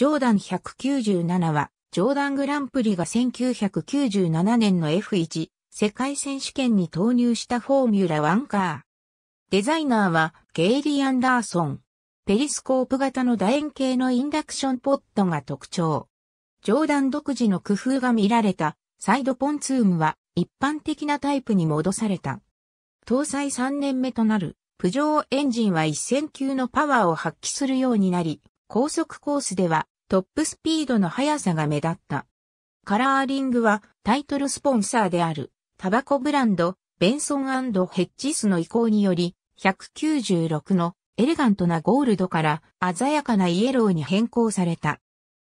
ジョーダン197は、ジョーダングランプリが1997年の F1 世界選手権に投入したフォーミュラ1カー。デザイナーはゲイリー・アンダーソン。ペリスコープ型の楕円形のインダクションポットが特徴。ジョーダン独自の工夫が見られたサイドポンツームは一般的なタイプに戻された。搭載3年目となる、プジョーエンジンは1000級のパワーを発揮するようになり、高速コースではトップスピードの速さが目立った。カラーリングはタイトルスポンサーであるタバコブランドベンソンヘッジスの意向により196のエレガントなゴールドから鮮やかなイエローに変更された。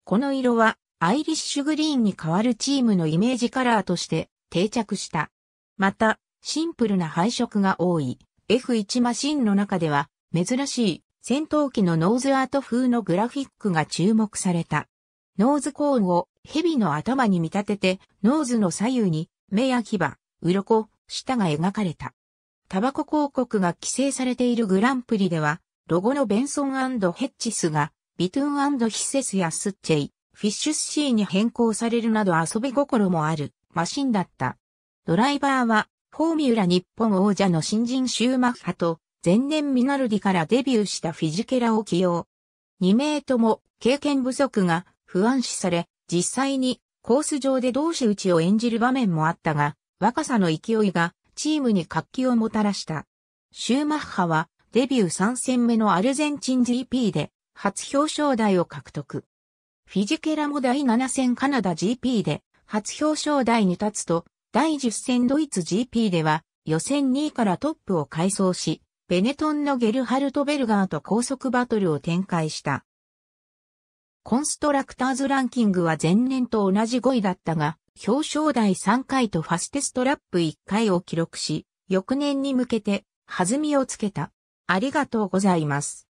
この色はアイリッシュグリーンに変わるチームのイメージカラーとして定着した。また、シンプルな配色が多い F1 マシンの中では珍しい戦闘機のノーズアート風のグラフィックが注目された。ノーズコーンを蛇の頭に見立てて、ノーズの左右に目や牙、鱗、舌が描かれた。タバコ広告が規制されているグランプリでは、ロゴのベンソンヘッチスが、ビトゥーンヒセスやスッチェイ、フィッシュスシーに変更されるなど遊び心もあるマシンだった。ドライバーは、フォーミュラ日本王者の新人シューマッハと、前年ミナルディからデビューしたフィジケラを起用。2名とも経験不足が不安視され、実際にコース上で同士打ちを演じる場面もあったが、若さの勢いがチームに活気をもたらした。シューマッハはデビュー3戦目のアルゼンチン GP で初表彰台を獲得。フィジケラも第7戦カナダ GP で初表彰台に立つと、第10戦ドイツ GP では予選2位からトップを改装し、ベネトンのゲルハルト・ベルガーと高速バトルを展開した。コンストラクターズランキングは前年と同じ5位だったが、表彰台3回とファステストラップ1回を記録し、翌年に向けて弾みをつけた。ありがとうございます。